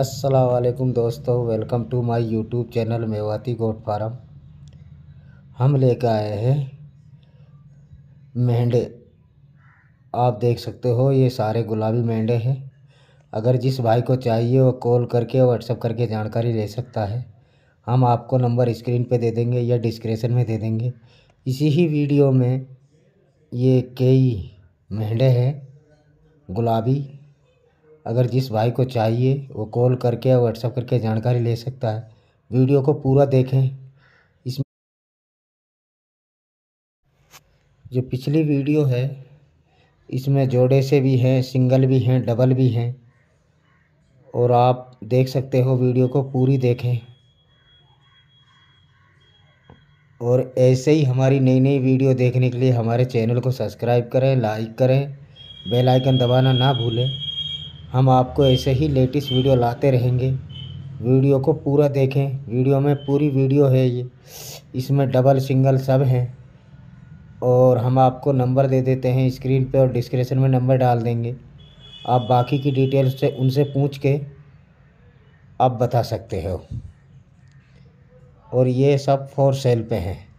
असलकुम दोस्तों welcome to my YouTube channel Mewati goat farm हम लेकर आए हैं मेंढे आप देख सकते हो ये सारे गुलाबी मेंढे हैं अगर जिस भाई को चाहिए वो कॉल करके व्हाट्सअप करके जानकारी ले सकता है हम आपको नंबर स्क्रीन पे दे देंगे या डिस्क्रिप्शन में दे देंगे इसी ही वीडियो में ये कई मेंढे हैं गुलाबी अगर जिस भाई को चाहिए वो कॉल करके या व्हाट्सअप करके जानकारी ले सकता है वीडियो को पूरा देखें इस जो पिछली वीडियो है इसमें जोड़े से भी हैं सिंगल भी हैं डबल भी हैं और आप देख सकते हो वीडियो को पूरी देखें और ऐसे ही हमारी नई नई वीडियो देखने के लिए हमारे चैनल को सब्सक्राइब करें लाइक करें बेल आइकन दबाना ना भूलें हम आपको ऐसे ही लेटेस्ट वीडियो लाते रहेंगे वीडियो को पूरा देखें वीडियो में पूरी वीडियो है ये इसमें डबल सिंगल सब हैं और हम आपको नंबर दे देते हैं स्क्रीन पे और डिस्क्रिप्शन में नंबर डाल देंगे आप बाकी की डिटेल से उनसे पूछ के आप बता सकते हो और ये सब फॉर सेल पे हैं